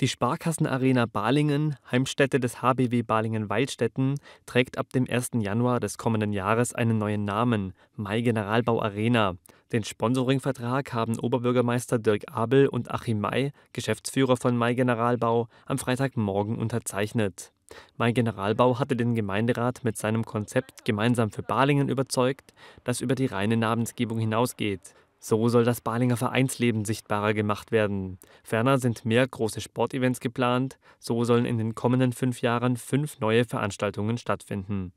Die Sparkassenarena Balingen, Heimstätte des HBW Balingen-Weilstetten, trägt ab dem 1. Januar des kommenden Jahres einen neuen Namen, Mai Generalbau Arena. Den Sponsoringvertrag haben Oberbürgermeister Dirk Abel und Achim May, Geschäftsführer von Mai Generalbau, am Freitagmorgen unterzeichnet. Mai Generalbau hatte den Gemeinderat mit seinem Konzept gemeinsam für Balingen überzeugt, das über die reine Namensgebung hinausgeht. So soll das Balinger Vereinsleben sichtbarer gemacht werden. Ferner sind mehr große Sportevents geplant. So sollen in den kommenden fünf Jahren fünf neue Veranstaltungen stattfinden.